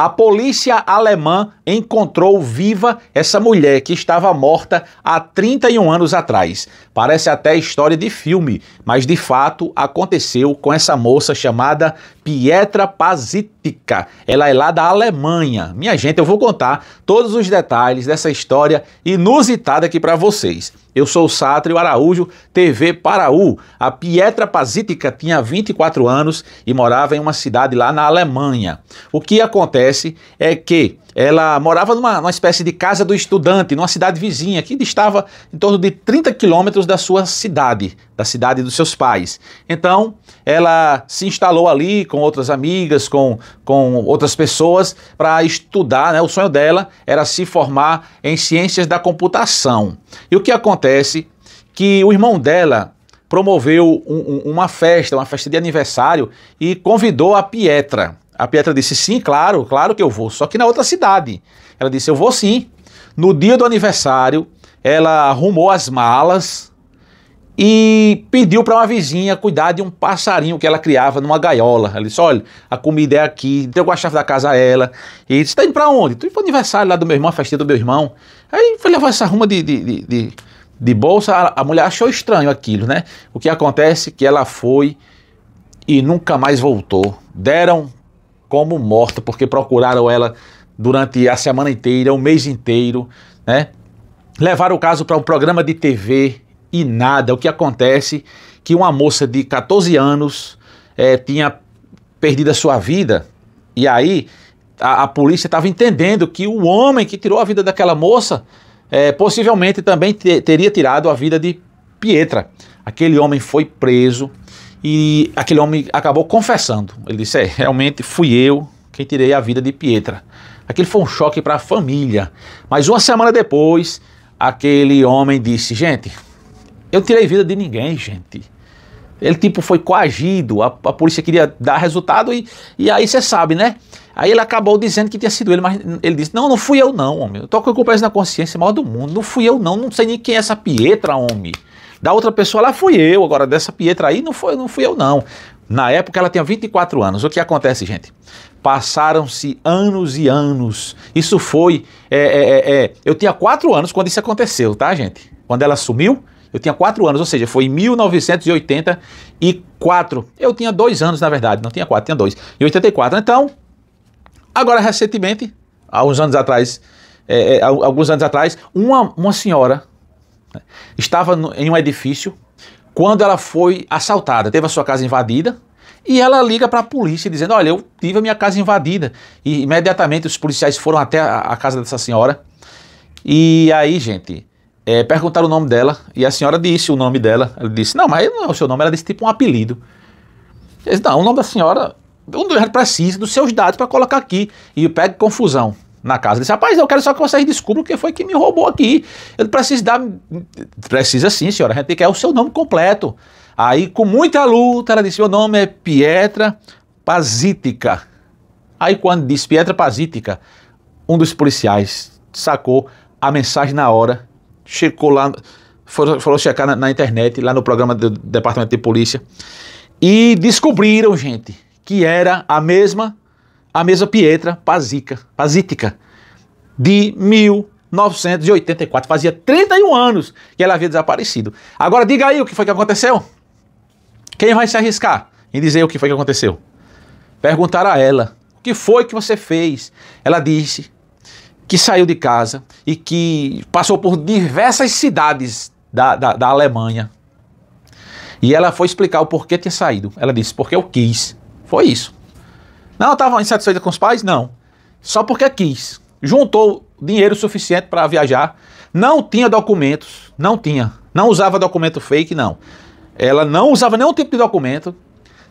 a polícia alemã encontrou viva essa mulher que estava morta há 31 anos atrás. Parece até história de filme, mas de fato aconteceu com essa moça chamada Pietra Pazitica. Ela é lá da Alemanha. Minha gente, eu vou contar todos os detalhes dessa história inusitada aqui para vocês. Eu sou o Sátrio Araújo, TV Paraú. A Pietra Pazitica tinha 24 anos e morava em uma cidade lá na Alemanha. O que acontece acontece é que ela morava numa, numa espécie de casa do estudante, numa cidade vizinha, que distava em torno de 30 quilômetros da sua cidade, da cidade dos seus pais. Então, ela se instalou ali com outras amigas, com, com outras pessoas, para estudar. Né? O sonho dela era se formar em ciências da computação. E o que acontece? Que o irmão dela, promoveu um, um, uma festa, uma festa de aniversário e convidou a Pietra. A Pietra disse: Sim, claro, claro que eu vou, só que na outra cidade. Ela disse: Eu vou sim. No dia do aniversário, ela arrumou as malas e pediu para uma vizinha cuidar de um passarinho que ela criava numa gaiola. Ela disse: Olha, a comida é aqui, entregou a chave da casa a ela. E disse: Tá indo para onde? Tô indo pro aniversário lá do meu irmão, a festinha do meu irmão. Aí foi levar essa ruma de, de, de, de, de bolsa. a mulher achou estranho aquilo, né? O que acontece é que ela foi e nunca mais voltou. Deram como morta, porque procuraram ela durante a semana inteira, o mês inteiro, né? Levaram o caso para um programa de TV e nada. O que acontece que uma moça de 14 anos é, tinha perdido a sua vida e aí a, a polícia estava entendendo que o homem que tirou a vida daquela moça é, possivelmente também te, teria tirado a vida de Pietra. Aquele homem foi preso e aquele homem acabou confessando. Ele disse: é, realmente fui eu quem tirei a vida de Pietra. Aquele foi um choque para a família. Mas uma semana depois, aquele homem disse: gente, eu tirei vida de ninguém, gente. Ele, tipo, foi coagido, a, a polícia queria dar resultado e, e aí você sabe, né? Aí ele acabou dizendo que tinha sido ele, mas ele disse, não, não fui eu não, homem. Eu tô com a culpa na consciência, maior do mundo. Não fui eu não, não sei nem quem é essa Pietra, homem. Da outra pessoa lá fui eu, agora dessa Pietra aí não, foi, não fui eu não. Na época ela tinha 24 anos. O que acontece, gente? Passaram-se anos e anos. Isso foi. É, é, é, é eu tinha 4 anos quando isso aconteceu, tá, gente? Quando ela sumiu, eu tinha 4 anos, ou seja, foi em 1984. Eu tinha 2 anos, na verdade. Não tinha 4, tinha 2. Em 84. Então, agora recentemente, há uns anos atrás, é, é, alguns anos atrás, uma, uma senhora né? Estava em um edifício quando ela foi assaltada, teve a sua casa invadida. E ela liga para a polícia dizendo: Olha, eu tive a minha casa invadida. E imediatamente os policiais foram até a, casa dessa senhora. E aí, gente, é, perguntaram o nome dela. E a senhora disse o nome dela. Ela disse: Não, mas não é o seu nome. Ela disse tipo um apelido. Disse, não, o nome da senhora. Um precisa dos seus dados para colocar aqui. E pega confusão na casa. Ele disse, rapaz, eu quero só que vocês descubram quem foi que me roubou aqui. Ele precisa dar. Precisa sim, senhora. A gente quer é o seu nome completo. Aí, com muita luta, ela disse: meu nome é Pietra Pazítica. Aí, quando disse Pietra Pazítica, um dos policiais sacou a mensagem na hora, checou lá, falou checar na, na internet, lá no programa do Departamento de Polícia, e descobriram, gente, que era a mesma a mesa Pietra Pazica, pazítica, de 1984. Fazia 31 anos que ela havia desaparecido. Agora diga aí o que foi que aconteceu. Quem vai se arriscar em dizer o que foi que aconteceu? Perguntaram a ela: o que foi que você fez? Ela disse que saiu de casa e que passou por diversas cidades da, da, da Alemanha. E ela foi explicar o porquê tinha saído. Ela disse: porque eu quis. Foi isso. Não, estava insatisfeita com os pais? Não. Só porque quis. Juntou dinheiro suficiente para viajar. Não tinha documentos. Não tinha. Não usava documento fake, não. Ela não usava nenhum tipo de documento.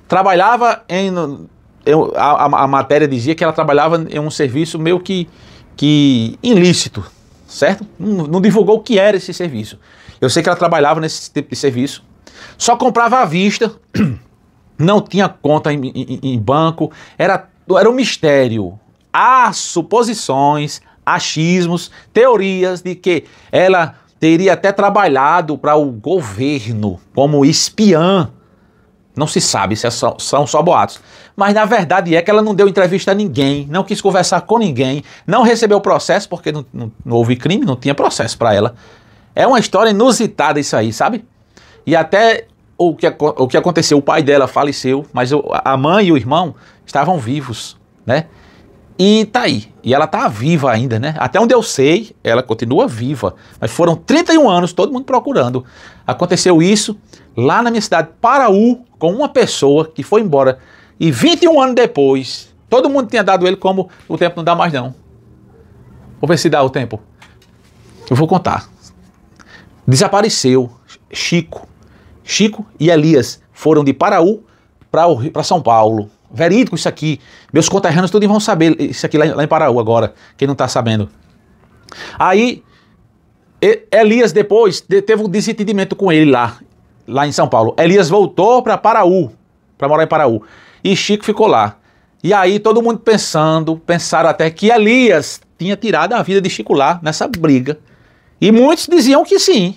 Trabalhava em. Eu, a, a, matéria dizia que ela trabalhava em um serviço meio que, que ilícito, certo? Não, não divulgou o que era esse serviço. Eu sei que ela trabalhava nesse tipo de serviço. Só comprava à vista. não tinha conta em, em, em banco, era, era um mistério. Há suposições, achismos, teorias de que ela teria até trabalhado para o governo como espiã. Não se sabe se é só, são só boatos. Mas na verdade é que ela não deu entrevista a ninguém, não quis conversar com ninguém, não recebeu processo porque não, não, não houve crime, não tinha processo para ela. É uma história inusitada isso aí, sabe? E até o que, o que aconteceu? O pai dela faleceu, mas eu, a mãe e o irmão estavam vivos, né? E tá aí. E ela tá viva ainda, né? Até onde eu sei, ela continua viva. Mas foram 31 anos todo mundo procurando. Aconteceu isso lá na minha cidade, Paraú, com uma pessoa que foi embora. E 21 anos depois, todo mundo tinha dado ele como o tempo não dá mais não. Vou ver se dá o tempo. Eu vou contar. Desapareceu Chico, Chico e Elias foram de Paraú para São Paulo. Verídico isso aqui. Meus conterrâneos todos vão saber isso aqui lá, lá em Paraú agora, quem não está sabendo. Aí Elias depois teve um desentendimento com ele lá, lá em São Paulo. Elias voltou para Paraú, para morar em Paraú, e Chico ficou lá. E aí todo mundo pensando, pensaram até que Elias tinha tirado a vida de Chico lá nessa briga. E muitos diziam que sim,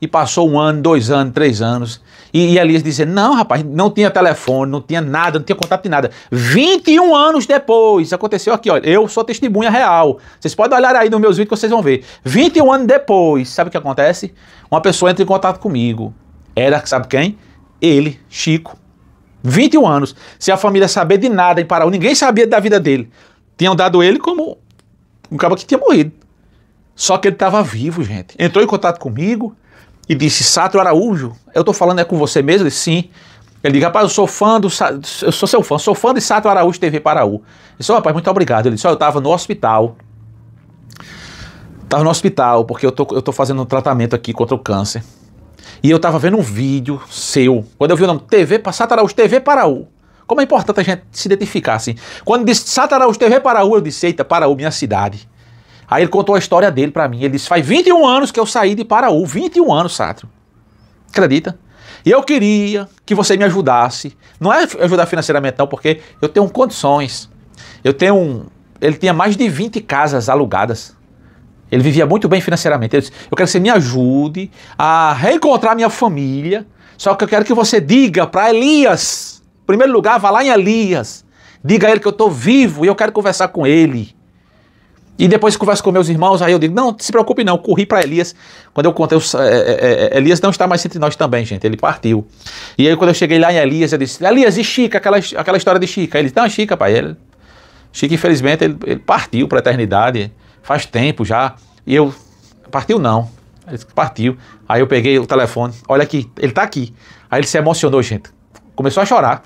e passou um ano, dois anos, três anos. E, e Elias dizia: Não, rapaz, não tinha telefone, não tinha nada, não tinha contato de nada. 21 anos depois, aconteceu aqui, olha, eu sou testemunha real. Vocês podem olhar aí nos meus vídeos que vocês vão ver. 21 anos depois, sabe o que acontece? Uma pessoa entra em contato comigo. Era, sabe quem? Ele, Chico. 21 anos, se a família saber de nada em Pará, ninguém sabia da vida dele. Tinham dado ele como um cabo que tinha morrido. Só que ele estava vivo, gente. Entrou em contato comigo, e disse, Sato Araújo, eu tô falando é com você mesmo? Ele disse, sim. Ele disse, rapaz, eu sou fã do. Eu sou seu fã, sou fã de Sato Araújo TV Paraú. Ele disse, rapaz, muito obrigado. Ele disse, eu tava no hospital. tava no hospital, porque eu tô, eu tô fazendo um tratamento aqui contra o câncer. E eu tava vendo um vídeo seu. Quando eu vi o nome TV Sato Araújo TV Paraú. Como é importante a gente se identificar assim. Quando disse Sato Araújo TV Paraú, eu disse, eita, Paraú, minha cidade. Aí ele contou a história dele para mim. Ele disse: faz 21 anos que eu saí de Paraú, 21 anos, Sátrio. Acredita? E eu queria que você me ajudasse. Não é ajudar financeiramente, não, porque eu tenho condições. Eu tenho. Um... Ele tinha mais de 20 casas alugadas. Ele vivia muito bem financeiramente. Ele disse: Eu quero que você me ajude a reencontrar minha família. Só que eu quero que você diga para Elias. Em primeiro lugar, vá lá em Elias. Diga a ele que eu estou vivo e eu quero conversar com ele. E depois converso com meus irmãos, aí eu digo, não, se preocupe não, corri para Elias. Quando eu contei, eu, é é, é, é, Elias não está mais entre nós também, gente, ele partiu. E aí quando eu cheguei lá em Elias, eu disse, Elias, e Chica, aquela, aquela história de Chica? Aí ele, não, Chica, pai, ele, Chica, infelizmente, ele, ele partiu para a eternidade, faz tempo já. E eu, partiu não, ele partiu. Aí eu peguei o telefone, olha aqui, ele está aqui. Aí ele se emocionou, gente, começou a chorar.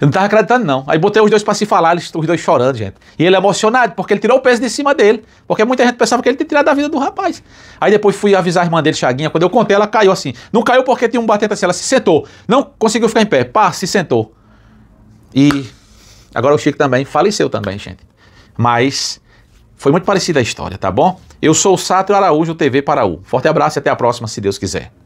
Eu não tava acreditando, não. Aí botei os dois para se falar, os dois chorando, gente. E ele emocionado, porque ele tirou o peso de cima dele. Porque muita gente pensava que ele tinha tirado da vida do rapaz. Aí depois fui avisar a irmã dele, Chaguinha. Quando eu contei, ela caiu assim. Não caiu porque tinha um batente assim, ela se sentou. Não conseguiu ficar em pé. Pá, se sentou. E agora o Chico também faleceu também, gente. Mas foi muito parecida a história, tá bom? Eu sou o Sátrio Araújo, TV Paraú. Forte abraço e até a próxima, se Deus quiser.